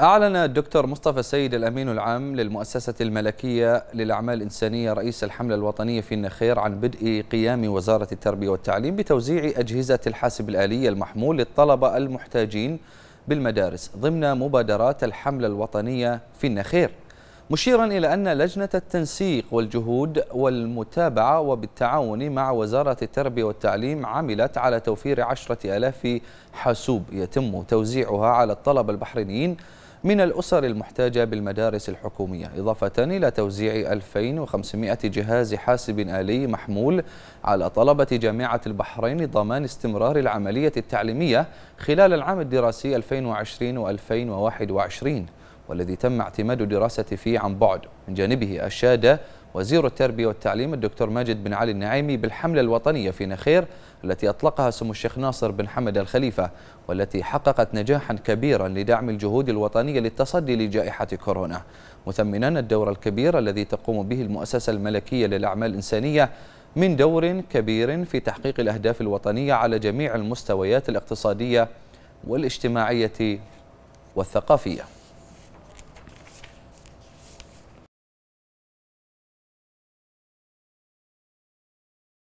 أعلن الدكتور مصطفى السيد الأمين العام للمؤسسة الملكية للأعمال الإنسانية رئيس الحملة الوطنية في النخير عن بدء قيام وزارة التربية والتعليم بتوزيع أجهزة الحاسب الآلي المحمول للطلبة المحتاجين بالمدارس ضمن مبادرات الحملة الوطنية في النخير مشيرا إلى أن لجنة التنسيق والجهود والمتابعة وبالتعاون مع وزارة التربية والتعليم عملت على توفير عشرة ألاف حاسوب يتم توزيعها على الطلبة البحرينيين من الأسر المحتاجة بالمدارس الحكومية إضافة إلى توزيع 2500 جهاز حاسب آلي محمول على طلبة جامعة البحرين ضمان استمرار العملية التعليمية خلال العام الدراسي 2020 و2021 والذي تم اعتماد دراسة فيه عن بعد من جانبه أشاد وزير التربية والتعليم الدكتور ماجد بن علي النعيمي بالحملة الوطنية في نخير التي أطلقها سمو الشيخ ناصر بن حمد الخليفة والتي حققت نجاحا كبيرا لدعم الجهود الوطنية للتصدي لجائحة كورونا مثمنا الدور الكبير الذي تقوم به المؤسسة الملكية للأعمال الإنسانية من دور كبير في تحقيق الأهداف الوطنية على جميع المستويات الاقتصادية والاجتماعية والثقافية